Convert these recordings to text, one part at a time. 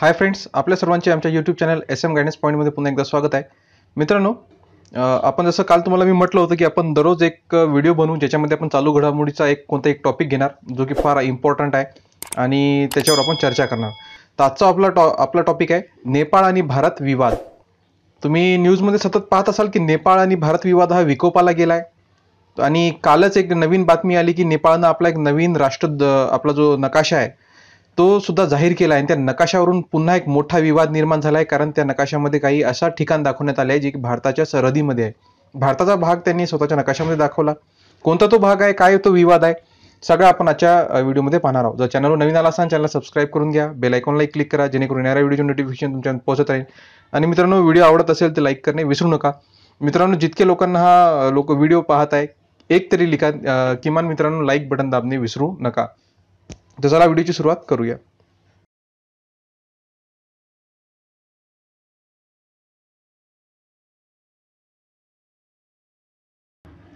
hi friends आपल्या सर्वांचे आमच्या YouTube channel S M guidance पॉईंटमध्ये पुन्हा एकदा स्वागत आहे मित्रांनो आपण जसं काल तुम्हाला मी म्हटलं होतं की आपण दररोज एक व्हिडिओ बनवू ज्याच्यामध्ये आपण चालू घडामोडीचा एक कोणता एक टॉपिक घेणार जो की फार इम्पॉर्टंट आहे आणि त्याच्यावर आपण चर्चा करणार तर आजचा आपला टॉ आपला टॉपिक आहे नेपाळ आणि भारत विवाद तुम्ही न्यूजमध्ये सतत पाहत असाल की नेपाळ आणि भारत विवाद हा विकोपाला गेला आहे आणि कालच एक नवीन बातमी आली की नेपाळनं आपला एक नवीन राष्ट्र आपला जो नकाशा आहे तो सुद्धा जाहीर केला आहे त्या नकाशावरून पुन्हा एक मोठा विवाद निर्माण झाला आहे कारण त्या नकाशामध्ये काही असा ठिकाण दाखवण्यात आलं आहे जे की भारताच्या सरहदीमध्ये आहे भारताचा भाग त्यांनी स्वतःच्या नकाशामध्ये दाखवला कोणता तो भाग आहे काय तो विवाद आहे सगळं आपण आजच्या व्हिडिओमध्ये पाहणार आहोत जर चॅनलवर नवीन आला असाल चॅनल सबस्क्राईब करून घ्या बेल आयकॉनला क्लिक करा जेणेकरून येणाऱ्या व्हिडिओचे नोटिफिकेशन तुमच्यापर्यंत पोहोचत राहील आणि मित्रांनो व्हिडिओ आवडत असेल तर लाईक करणे विसरू नका मित्रांनो जितके लोकांना हा लोक व्हिडिओ पाहत आहे एक तरी लिखा किमान मित्रांनो लाईक बटन दाबणे विसरू नका तर चला व्हिडिओची सुरुवात करूया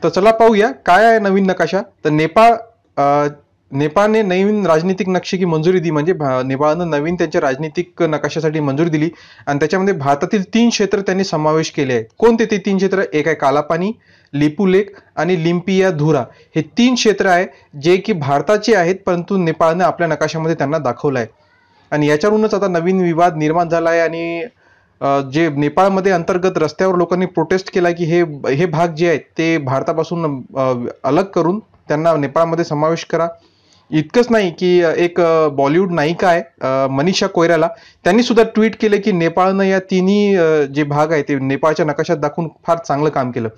तर चला पाहूया काय आहे नवीन नकाशा तर नेपाळ नेपाळने नवीन राजनीतिक की मंजुरी दिली म्हणजे नेपाळनं नवीन त्यांच्या राजनीतिक नकाशासाठी मंजुरी दिली आणि त्याच्यामध्ये भारतातील तीन क्षेत्र त्यांनी समावेश केले आहेत कोणते ते तीन क्षेत्र एक आहे कालापानी लिपू लेक आणि लिंपिया धुरा हे तीन क्षेत्र आहे जे की भारताचे आहेत परंतु नेपाळनं आपल्या नकाशामध्ये त्यांना दाखवलं आहे आणि याच्यावरूनच आता नवीन विवाद निर्माण झाला आहे आणि जे नेपाळमध्ये अंतर्गत रस्त्यावर लोकांनी प्रोटेस्ट केला की हे हे भाग जे आहेत ते भारतापासून अलग करून त्यांना नेपाळमध्ये समावेश करा इतकंच नाही की एक बॉलिवूड नायिका आहे मनीषा कोयराला त्यांनी सुद्धा ट्विट केले की नेपाळनं या तिन्ही जे भाग आहे ते नेपाळच्या नकाशात दाखवून फार चांगलं काम केलं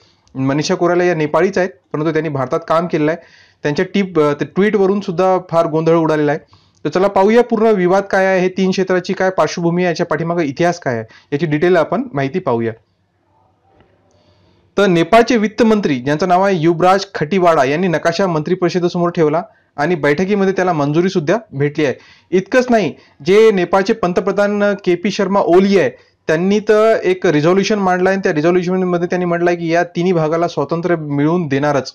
मनीषा कोयराला या नेपाळीच आहेत परंतु त्यांनी भारतात काम केलेलं आहे त्यांच्या टिप ट्विटवरून सुद्धा फार गोंधळ उडालेला आहे तर चला पाहूया पूर्ण विवाद काय आहे हे तीन क्षेत्राची काय पार्श्वभूमी आहे याच्या पाठीमागे इतिहास काय आहे याची डिटेल आपण माहिती पाहूया तर नेपाळचे वित्त मंत्री ज्यांचं नाव आहे युवराज खटीवाडा यांनी नकाशा मंत्री परिषदेसमोर ठेवला आणि बैठकीमध्ये त्याला मंजुरी सुद्धा भेटली आहे इतकंच नाही जे नेपाळचे पंतप्रधान के पी शर्मा ओली आहे त्यांनी तर एक रिझॉल्युशन मांडला आहे त्या रिझॉल्युशनमध्ये त्यांनी म्हटलंय की या तिन्ही भागाला स्वातंत्र्य मिळवून देणारच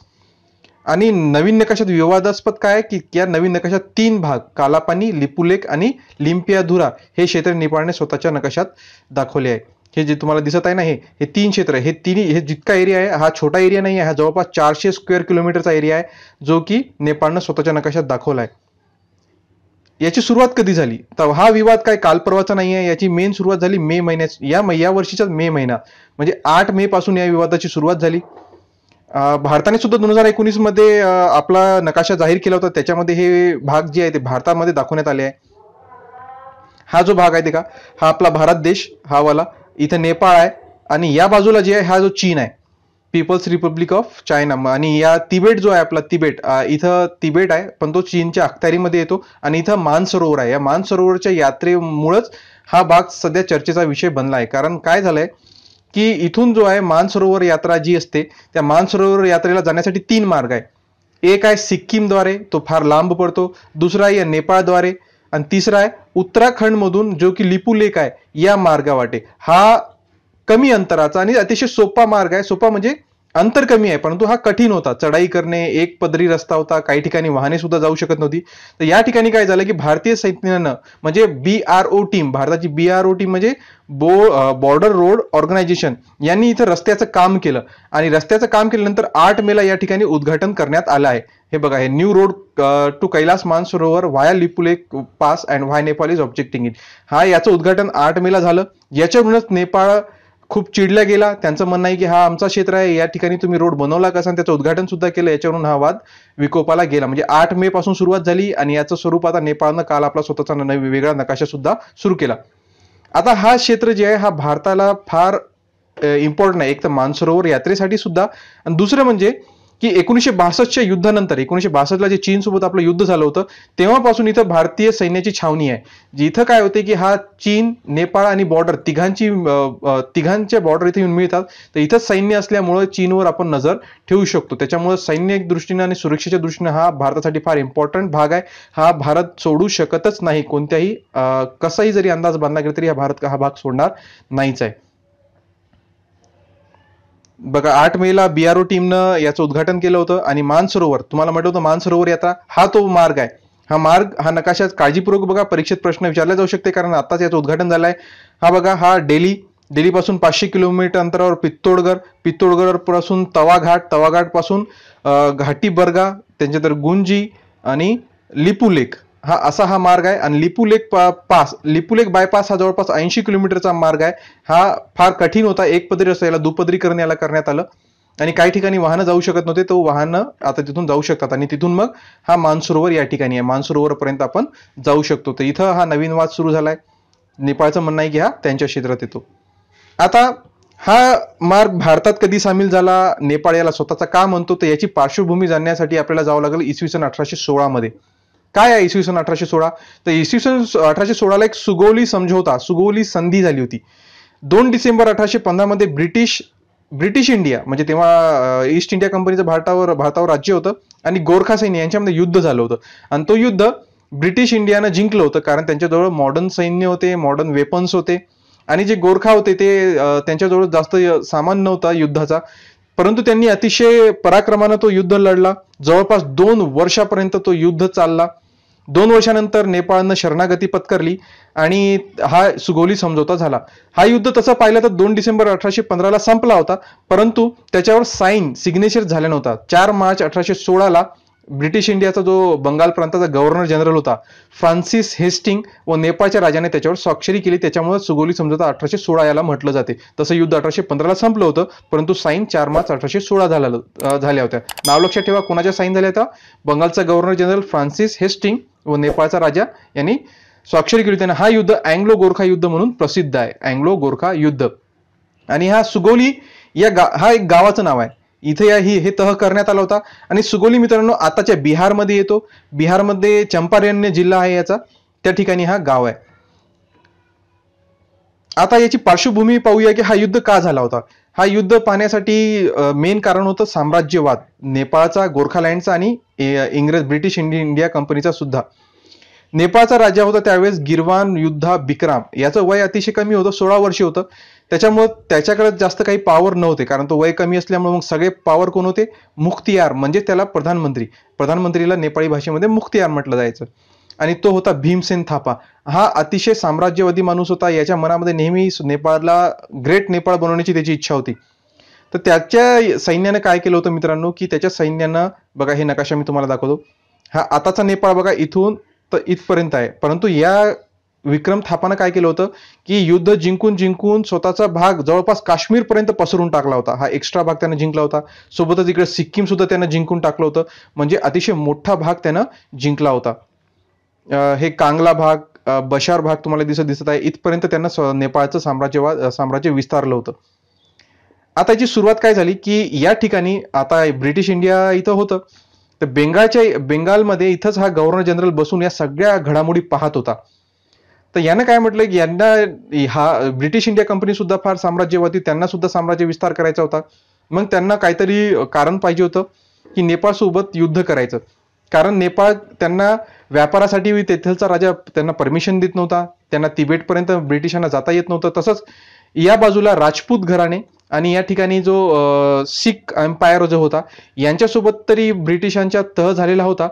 आणि नवीन नकाशात विवादास्पद काय की या नवीन नकाशात तीन भाग कालापानी लिपुलेक आणि लिंपियाधुरा हे क्षेत्र नेपाळने स्वतःच्या नकाशात दाखवले आहे हे जे तुम्हाला दिसत आहे ना हे हे तीन क्षेत्र हे तिन्ही हे जितका एरिया आहे हा छोटा एरिया नाही आहे हा जवळपास चारशे स्क्वेअर किलोमीटरचा एरिया आहे जो की नेपाळनं स्वतःच्या नकाशात दाखवला आहे याची सुरुवात कधी झाली तर हा विवाद काय काल नाही आहे याची मेन सुरुवात झाली मे महिन्यात या या वर्षीच्या मे महिना म्हणजे आठ मे पासून या विवादाची सुरुवात झाली भारताने सुद्धा दोन हजार एकोणीसमध्ये आपला नकाशा जाहीर केला होता त्याच्यामध्ये हे भाग जे आहे ते भारतामध्ये दाखवण्यात आले आहे हा जो भाग आहे ते का हा आपला भारत देश हा वाला इथं नेपाळ आहे आणि या बाजूला जे आहे हा जो चीन आहे पीपल्स रिपब्लिक ऑफ चायना आणि या तिबेट जो आहे आपला तिबेट इथं तिबेट आहे पण तो चीनच्या अखत्यारीमध्ये येतो आणि इथं मानसरोवर आहे या मानसरोवरच्या यात्रेमुळंच हा भाग सध्या चर्चेचा विषय बनला आहे कारण काय झालंय की इथून जो आहे मानसरोवर यात्रा जी असते त्या मानसरोवर यात्रेला जाण्यासाठी तीन मार्ग आहे एक आहे सिक्कीमद्वारे तो फार लांब पडतो दुसरा आहे नेपाळद्वारे आणि तिसरा आहे उत्तराखंडमधून जो की लिपू लेक आहे या मार्गावाटे हा कमी अंतराचा आणि अतिशय सोपा मार्ग आहे सोपा म्हणजे अंतर कमी आहे परंतु हा कठीण होता चढाई करणे एक पदरी रस्ता होता काही ठिकाणी वाहने सुद्धा जाऊ शकत नव्हती तर या ठिकाणी काय झालं की भारतीय सैन्यानं म्हणजे बी आर ओ टीम भारताची बी आर ओ टीम म्हणजे बो बॉर्डर रोड ऑर्गनायझेशन यांनी इथं रस्त्याचं काम केलं आणि रस्त्याचं काम केल्यानंतर आठ मेला या ठिकाणी उद्घाटन करण्यात आलं आहे हे बघा हे new road to Kailash Mansarovar via Lipulekh pass and why Nepal is objecting it हा याचं उद्घाटन आठ मेला झालं याच्यावरूनच नेपाळ खूप चिडला गेला त्यांचं म्हणणं आहे की हा आमचा क्षेत्र आहे या ठिकाणी तुम्ही रोड बनवला कसा त्याचं उद्घाटन सुद्धा केलं याच्यावरून हा वाद विकोपाला गेला म्हणजे आठ मे पासून सुरुवात झाली आणि याचं स्वरूप आता नेपाळनं काल आपला स्वतःचा वेगळा नकाशा सुद्धा सुरू केला आता हा क्षेत्र जे आहे हा भारताला फार इम्पॉर्टंट आहे एक तर मानसरोवर यात्रेसाठी सुद्धा आणि दुसरं म्हणजे की एकोणीशे बासष्टच्या युद्धानंतर एकोणीशे बासष्टला जे चीनसोबत आपलं युद्ध झालं होतं तेव्हापासून इथं भारतीय सैन्याची छावणी आहे इथं काय होते की हा चीन नेपाळ आणि बॉर्डर तिघांची तिघांच्या बॉर्डर इथे येऊन मिळतात तर इथं सैन्य असल्यामुळं चीनवर आपण नजर ठेवू शकतो त्याच्यामुळे सैन्य दृष्टीने आणि सुरक्षेच्या दृष्टीने हा भारतासाठी फार इम्पॉर्टंट भाग आहे हा भारत सोडू शकतच नाही कोणत्याही कसाही जरी अंदाज बांधला गेला तरी हा भारत हा भाग सोडणार नाहीच आहे बघा आठ मेला बीआरओ टीमनं याचं उद्घाटन केलं होतं आणि मानसरोवर तुम्हाला म्हटलं होतं मानसरोवर यात्रा हा तो मार्ग आहे हा मार्ग हा नकाशात काळजीपूर्वक बघा परीक्षेत प्रश्न विचारला जाऊ शकते कारण आताच याचं उद्घाटन झालं आहे हा बघा हा डेली पासून पाचशे किलोमीटर अंतरावर पित्तोडगर पासून तवाघाट तवाघाटपासून घाटी बर्गा त्यांच्यानंतर गुंजी आणि लिपू लेक हा असा हा मार्ग आहे आणि लिपुलेक पास लिपुलेक बायपास हा जवळपास ऐंशी किलोमीटरचा मार्ग आहे हा फार कठीण होता एक पदरी याला दुपदरीकरण याला करण्यात आलं आणि काही ठिकाणी वाहनं जाऊ शकत नव्हते तो वाहनं आता तिथून जाऊ शकतात आणि तिथून मग हा मानसरोवर या ठिकाणी आहे मानसरोवर पर्यंत आपण जाऊ शकतो तर इथं हा नवीन वाद सुरू झालाय नेपाळचं म्हणणं आहे की हा त्यांच्या क्षेत्रात येतो आता हा मार्ग भारतात कधी सामील झाला नेपाळ याला स्वतःचा का म्हणतो तर याची पार्श्वभूमी जाणण्यासाठी आपल्याला जावं लागेल इसवी सन अठराशे सोळामध्ये काय आहे इसवी सन अठराशे सोळा तर इसवी सन अठराशे सोळाला एक सुगोली समझोता सुगौली संधी झाली होती दोन डिसेंबर अठराशे मध्ये ब्रिटिश ब्रिटिश इंडिया म्हणजे तेव्हा ईस्ट इंडिया कंपनीचं भारतावर भारतावर राज्य होतं आणि गोरखा सैन्य यांच्यामध्ये युद्ध झालं होतं आणि तो युद्ध ब्रिटिश इंडियानं जिंकलं होतं कारण त्यांच्याजवळ मॉडर्न सैन्य होते मॉडर्न वेपन्स होते आणि जे गोरखा होते ते त्यांच्याजवळ जास्त सामान नव्हता युद्धाचा परंतु त्यांनी अतिशय पराक्रमानं तो युद्ध लढला जवळपास दोन वर्षापर्यंत तो युद्ध चालला दोन वर्षानंतर नेपाळनं शरणागती पत्करली आणि हा सुगोली समझोता झाला हा युद्ध तसं पाहिलं तर दोन डिसेंबर अठराशे पंधराला संपला होता परंतु त्याच्यावर साईन सिग्नेचर झाला नव्हता चार मार्च अठराशे सोळाला ब्रिटिश इंडियाचा जो बंगाल प्रांताचा गव्हर्नर जनरल होता फ्रान्सिस हेस्टिंग व नेपाळच्या राजाने त्याच्यावर स्वाक्षरी केली त्याच्यामुळे सुगोली समजोता अठराशे सोळा याला म्हटलं जाते तसं युद्ध अठराशे पंधराला संपलं होतं परंतु साईन चार मार्च अठराशे सोळा झाला झाल्या होत्या नाव लक्षात ठेवा कोणाच्या साईन झाल्या होत्या बंगालचा गव्हर्नर जनरल फ्रान्सिस हेस्टिंग व नेपाळचा राजा यांनी स्वाक्षरी केली त्यांना हा युद्ध अँग्लो गोरखा युद्ध म्हणून प्रसिद्ध आहे अँग्लो गोरखा युद्ध आणि हा सुगोली या गा हा एक गावाचं नाव आहे इथे या ही हे तह करण्यात आला होता आणि सुगोली मित्रांनो आताच्या बिहारमध्ये येतो बिहारमध्ये चंपारण्य जिल्हा आहे याचा त्या ठिकाणी हा गाव आहे आता याची पार्श्वभूमी पाहूया की हा युद्ध का झाला होता हा युद्ध पाहण्यासाठी मेन कारण होतं साम्राज्यवाद नेपाळचा गोरखालँडचा आणि इंग्रज ब्रिटिश इंडिया कंपनीचा सुद्धा नेपाळचा राजा होता त्यावेळेस गिरवान युद्धा बिक्राम याचं वय अतिशय कमी होतं सोळा वर्ष होतं त्याच्यामुळं त्याच्याकडे जास्त काही पॉवर नव्हते कारण तो वय कमी असल्यामुळे मग सगळे पॉवर कोण होते मुख्तियार म्हणजे त्याला प्रधानमंत्री प्रधानमंत्रीला नेपाळी भाषेमध्ये मुख्तियार म्हटलं जायचं आणि तो होता भीमसेन थापा हा अतिशय साम्राज्यवादी माणूस होता याच्या मनामध्ये नेहमी नेपाळला ग्रेट नेपाळ बनवण्याची त्याची इच्छा होती तर त्याच्या सैन्यानं काय केलं होतं मित्रांनो की त्याच्या सैन्यानं बघा हे नकाशा मी तुम्हाला दाखवतो हा आताचा नेपाळ बघा इथून तर इथपर्यंत आहे परंतु या विक्रम थापानं काय केलं होतं की युद्ध जिंकून जिंकून स्वतःचा भाग जवळपास काश्मीरपर्यंत पसरून टाकला होता हा एक्स्ट्रा भाग त्यानं जिंकला होता सोबतच इकडे सिक्कीम सुद्धा त्यांना जिंकून टाकलं होतं म्हणजे अतिशय मोठा भाग त्यानं जिंकला होता हे कांगला भाग बशार भाग तुम्हाला दिसत दिसत आहे इथपर्यंत त्यांना नेपाळचं साम्राज्य साम्राज्य विस्तारलं होतं आता याची सुरुवात काय झाली की या ठिकाणी आता ब्रिटिश इंडिया इथं होतं तर बेंगालच्या बेंगालमध्ये इथंच हा गव्हर्नर जनरल बसून या सगळ्या घडामोडी पाहत होता तर यानं काय म्हटलं की यांना हा ब्रिटिश इंडिया कंपनी सुद्धा फार साम्राज्यवादी त्यांना सुद्धा साम्राज्य विस्तार करायचा होता मग त्यांना काहीतरी कारण पाहिजे होतं की नेपाळसोबत युद्ध करायचं कारण नेपाळ त्यांना व्यापारासाठी तेथलचा राजा त्यांना परमिशन देत नव्हता त्यांना तिबेटपर्यंत ब्रिटिशांना जाता येत नव्हतं तसंच या बाजूला राजपूत घराणे आणि या ठिकाणी जो सिख एम्पायर जो होता यांच्यासोबत तरी ब्रिटिशांच्या तह झालेला होता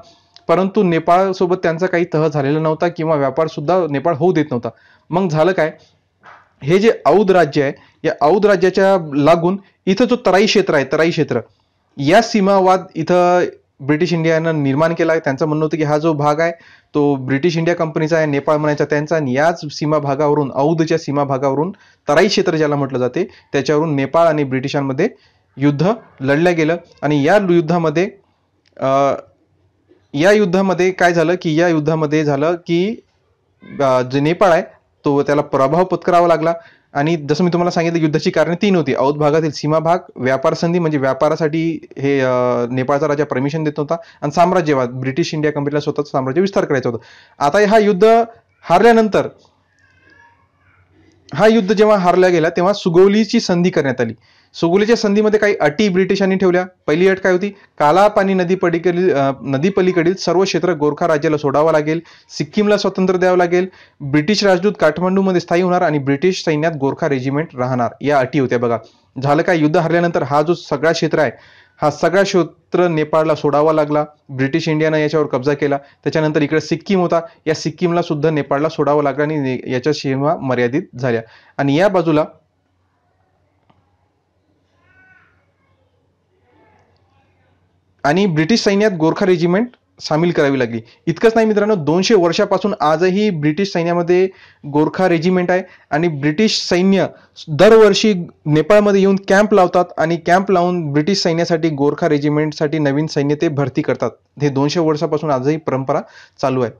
परंतु नेपाळसोबत त्यांचा काही तह झालेला नव्हता किंवा व्यापार सुद्धा नेपाळ होऊ देत नव्हता मग झालं काय हे जे औध राज्य आहे या औध राज्याच्या लागून इथं जो तराई क्षेत्र आहे तराई क्षेत्र या सीमावाद इथं ब्रिटिश इंडियानं निर्माण केला त्यांचं म्हणणं होतं की हा जो भाग आहे तो ब्रिटिश इंडिया कंपनीचा आहे नेपाळ म्हणायचा त्यांचा आणि याच सीमा भागावरून औधच्या सीमा भागावरून तराई क्षेत्र ज्याला म्हटलं जाते त्याच्यावरून नेपाळ आणि ब्रिटिशांमध्ये युद्ध लढलं गेलं आणि या युद्धामध्ये या युद्धामध्ये काय झालं की या युद्धामध्ये झालं की जे नेपाळ आहे तो त्याला पराभव पत्करावा लागला आणि जसं मी तुम्हाला सांगितलं युद्धाची कारणे तीन होती अवध भागातील सीमा भाग व्यापार संधी म्हणजे व्यापारासाठी हे नेपाळचा राजा परमिशन देत नव्हता आणि साम्राज्यवाद ब्रिटिश इंडिया कंपनीला स्वतःचा साम्राज्य विस्तार करायचा होता आता हा युद्ध हारल्यानंतर हा युद्ध जेव्हा हारला गेला तेव्हा सुगोलीची संधी करण्यात आली सुगोलीच्या संधीमध्ये काही अटी ब्रिटिशांनी ठेवल्या पहिली अट काय होती कालापानी नदी पडीकडील नदी पलीकडील सर्व क्षेत्र गोरखा राज्याला सोडावं लागेल सिक्कीमला स्वतंत्र द्यावं लागेल ब्रिटिश राजदूत काठमांडूमध्ये स्थायी होणार आणि ब्रिटिश सैन्यात गोरखा रेजिमेंट राहणार या अटी होत्या बघा झालं काय युद्ध हरल्यानंतर हा जो सगळा क्षेत्र आहे हा सगळा शोध तर नेपाळला सोडावा लागला ब्रिटिश इंडियानं याच्यावर कब्जा केला त्याच्यानंतर इकडे सिक्कीम होता या सिक्कीमला सुद्धा नेपाळला सोडावा लागला आणि याच्या सीमा मर्यादित झाल्या आणि या बाजूला आणि ब्रिटिश सैन्यात गोरखा रेजिमेंट सामील करावी लागली इतकंच नाही मित्रांनो दोनशे वर्षापासून आजही ब्रिटिश सैन्यामध्ये गोरखा रेजिमेंट आहे आणि ब्रिटिश सैन्य दरवर्षी नेपाळमध्ये येऊन कॅम्प लावतात आणि कॅम्प लावून ब्रिटिश सैन्यासाठी गोरखा रेजिमेंटसाठी नवीन सैन्य ते भरती करतात हे दोनशे वर्षापासून आजही परंपरा चालू आहे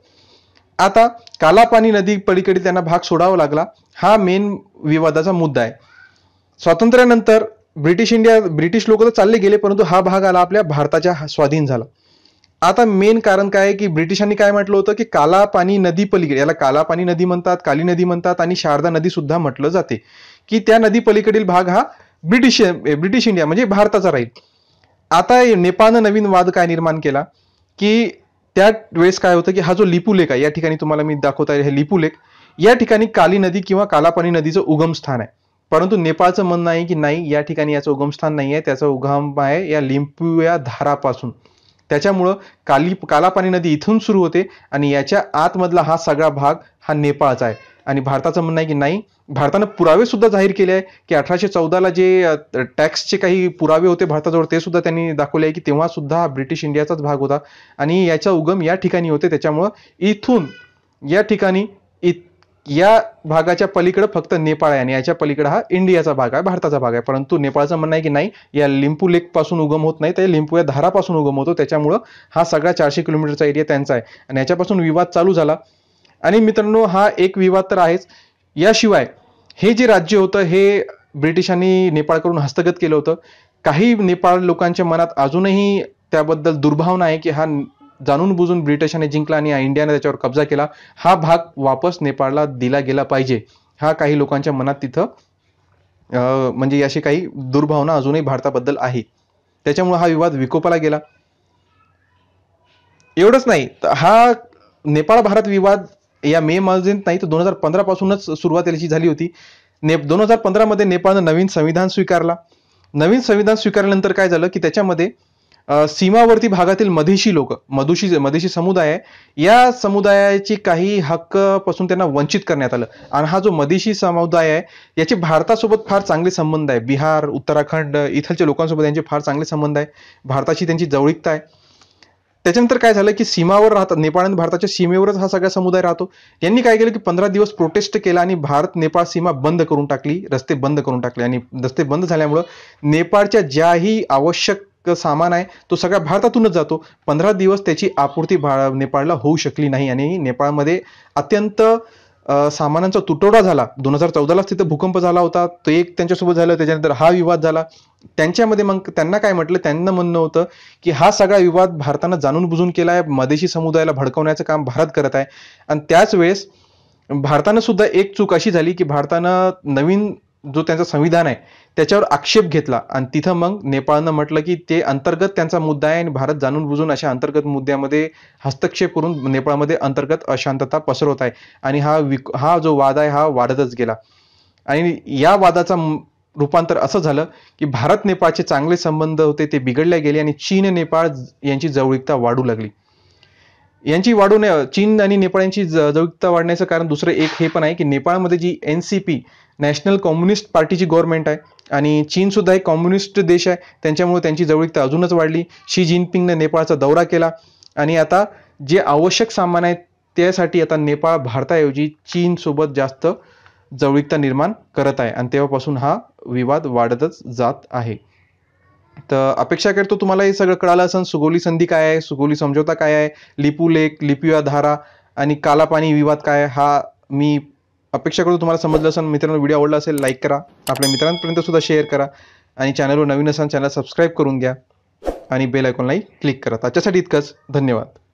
आता कालापानी नदी पलीकडे त्यांना भाग सोडावा लागला हा मेन विवादाचा मुद्दा आहे स्वातंत्र्यानंतर ब्रिटिश इंडिया ब्रिटिश लोक तर चालले गेले परंतु हा भाग आला आपल्या भारताच्या स्वाधीन झाला आता मेन कारण काय की ब्रिटिशांनी काय म्हटलं होतं की काला पाणी नदी पलीकडे याला काला पाणी नदी म्हणतात काली नदी म्हणतात आणि शारदा नदी सुद्धा म्हटलं जाते की त्या नदी पलीकडील भाग हा ब्रिटिश ब्रिटिश इंडिया म्हणजे भारताचा राहील आता नेपाळनं नवीन वाद काय निर्माण केला की त्या वेळेस काय होतं की हा जो लिपू आहे या ठिकाणी तुम्हाला मी दाखवता हे लिपू लेख या ठिकाणी काली नदी किंवा कालापाणी नदीचं स्थान आहे परंतु नेपाळचं म्हणणं आहे की नाही या ठिकाणी याचं उगमस्थान नाही आहे त्याचा उगम आहे या लिंपू या धारापासून त्याच्यामुळं काली कालापानी नदी इथून सुरू होते आणि याच्या आतमधला हा सगळा भाग हा नेपाळचा आहे आणि भारताचं म्हणणं आहे की नाही भारतानं पुरावे सुद्धा जाहीर केले आहे की अठराशे चौदाला जे टॅक्सचे काही पुरावे होते भारताजवळ ते सुद्धा त्यांनी दाखवले आहे की तेव्हा सुद्धा हा ब्रिटिश इंडियाचाच भाग होता आणि याचा उगम या ठिकाणी होते त्याच्यामुळं इथून या ठिकाणी इत या भागाच्या पलीकडे फक्त नेपाळ आहे आणि याच्या पलीकडे हा इंडियाचा भाग आहे भारताचा भाग आहे परंतु नेपाळचं म्हणणं आहे की नाही या लिंपू लेक पासून उगम होत नाही तर लिंपू या धारापासून उगम होतो त्याच्यामुळं हा सगळा चारशे किलोमीटरचा एरिया त्यांचा आहे आणि याच्यापासून विवाद चालू झाला आणि मित्रांनो हा एक विवाद तर आहेच याशिवाय हे जे राज्य होतं हे ब्रिटिशांनी नेपाळकडून हस्तगत केलं होतं काही नेपाळ लोकांच्या मनात अजूनही त्याबद्दल दुर्भावना आहे की हा जाणून बुजून ब्रिटिशाने जिंकला आणि इंडियाने त्याच्यावर कब्जा केला हा भाग वापस नेपाळला दिला गेला पाहिजे हा काही लोकांच्या मनात तिथं म्हणजे अशी काही दुर्भावना अजूनही भारताबद्दल आहे त्याच्यामुळे हा विवाद विकोपाला गेला एवढंच नाही हा नेपाळ भारत विवाद या मे मर्जेंट नाही तर दोन हजार पंधरा पासूनच सुरुवात याची झाली होती ने दोन हजार पंधरामध्ये नेपाळनं नवीन संविधान स्वीकारला नवीन संविधान स्वीकारल्यानंतर काय झालं की त्याच्यामध्ये सीमावर्ती भागातील मधेशी लोक मधुशी मधेशी समुदाय आहे या समुदायाची काही हक्क पासून त्यांना वंचित करण्यात आलं आणि हा जो मधेशी समुदाय आहे याचे भारतासोबत फार चांगले संबंध आहे बिहार उत्तराखंड इथलच्या लोकांसोबत यांचे फार चांगले संबंध आहे भारताची त्यांची जवळीकता आहे त्याच्यानंतर काय झालं की सीमावर राहतात नेपाळ आणि भारताच्या सीमेवरच हा सगळा समुदाय राहतो यांनी काय केलं की पंधरा दिवस प्रोटेस्ट केला आणि भारत नेपाळ सीमा बंद करून टाकली रस्ते बंद करून टाकले आणि रस्ते बंद झाल्यामुळं नेपाळच्या ज्याही आवश्यक सामान आहे तो सगळ्या भारतातूनच जातो पंधरा दिवस त्याची आपूर्ती भा नेपाळला होऊ शकली नाही आणि नेपाळमध्ये अत्यंत सामानांचा तुटवडा झाला दोन हजार चौदालाच तिथं भूकंप झाला होता तो एक त्यांच्यासोबत झालं त्याच्यानंतर हा विवाद झाला त्यांच्यामध्ये मग त्यांना काय म्हटलं त्यांना म्हणणं होतं की हा सगळा विवाद भारतानं जाणून बुजून केला आहे मदेशी समुदायाला भडकवण्याचं काम भारत करत आहे आणि त्याच वेळेस भारतानं सुद्धा एक चूक अशी झाली की भारतानं नवीन जो त्यांचा संविधान आहे त्याच्यावर आक्षेप घेतला आणि तिथं मग नेपाळनं म्हटलं की ते अंतर्गत त्यांचा मुद्दा आहे आणि भारत जाणून बुजून अशा अंतर्गत मुद्द्यामध्ये हस्तक्षेप करून नेपाळमध्ये अंतर्गत अशांतता पसरवत आहे आणि हा विक हा जो वाद आहे हा वाढतच गेला आणि या वादाचा रूपांतर असं झालं की भारत नेपाळचे चांगले संबंध होते ते बिघडले गेले आणि चीन नेपाळ यांची जवळीकता वाढू लागली यांची वाढून चीन आणि नेपाळ यांची जवळता वाढण्याचं कारण दुसरं एक हे पण आहे की नेपाळमध्ये जी N C P national communist पार्टीची गव्हर्नमेंट आहे आणि चीनसुद्धा एक कम्युनिस्ट देश आहे त्यांच्यामुळे त्यांची जवळीकता अजूनच वाढली शी जिनपिंगने नेपाळचा दौरा केला आणि आता जे आवश्यक सामान आहे त्यासाठी आता नेपाळ भारताऐवजी चीनसोबत जास्त जवळीकता निर्माण करत आहे आणि तेव्हापासून हा विवाद वाढतच जात आहे तर अपेक्षा करतो तुम्हाला हे सगळं कळालं असेल सुगोली संधी काय आहे सुगोली समझौता काय आहे लिपू लेख लिपिया धारा आणि कालापाणी विवाद काय हा मी अपेक्षा करतो तुम्हाला समजलं असेल मित्रांनो व्हिडिओ आवडला असेल लाईक करा आपल्या मित्रांपर्यंत सुद्धा शेअर करा आणि चॅनलवर नवीन असाल चॅनल सबस्क्राईब करून घ्या आणि बेल आयकॉनलाही क्लिक करा त्याच्यासाठी इतकंच धन्यवाद